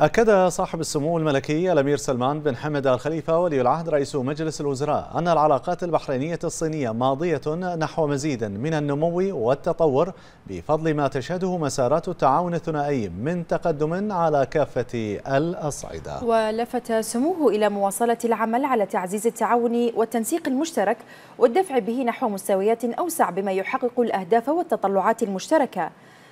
أكد صاحب السمو الملكي الأمير سلمان بن حمد الخليفة ولي العهد رئيس مجلس الوزراء أن العلاقات البحرينية الصينية ماضية نحو مزيد من النمو والتطور بفضل ما تشهده مسارات التعاون الثنائي من تقدم على كافة الأصعدة ولفت سموه إلى مواصلة العمل على تعزيز التعاون والتنسيق المشترك والدفع به نحو مستويات أوسع بما يحقق الأهداف والتطلعات المشتركة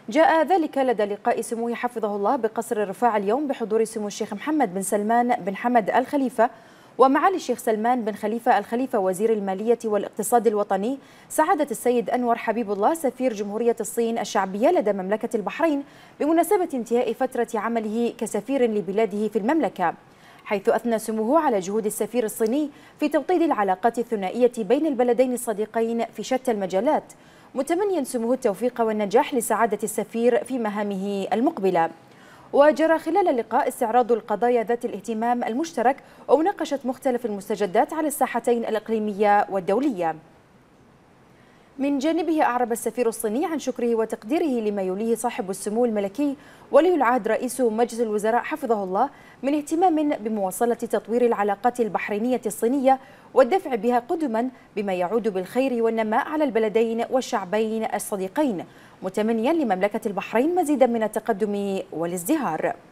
جاء ذلك لدى لقاء سموه حفظه الله بقصر الرفاع اليوم بحضور سمو الشيخ محمد بن سلمان بن حمد الخليفة ومعالي الشيخ سلمان بن خليفة الخليفة وزير المالية والاقتصاد الوطني سعادة السيد أنور حبيب الله سفير جمهورية الصين الشعبية لدى مملكة البحرين بمناسبة انتهاء فترة عمله كسفير لبلاده في المملكة حيث أثنى سموه على جهود السفير الصيني في توطيد العلاقات الثنائية بين البلدين الصديقين في شتى المجالات متمنيا سمو التوفيق والنجاح لسعادة السفير في مهامه المقبلة وجرى خلال اللقاء استعراض القضايا ذات الاهتمام المشترك ومناقشة مختلف المستجدات على الساحتين الإقليمية والدولية من جانبه أعرب السفير الصيني عن شكره وتقديره لما يوليه صاحب السمو الملكي ولي العهد رئيس مجلس الوزراء حفظه الله من اهتمام بمواصلة تطوير العلاقات البحرينية الصينية والدفع بها قدما بما يعود بالخير والنماء على البلدين والشعبين الصديقين متمنيا لمملكة البحرين مزيدا من التقدم والازدهار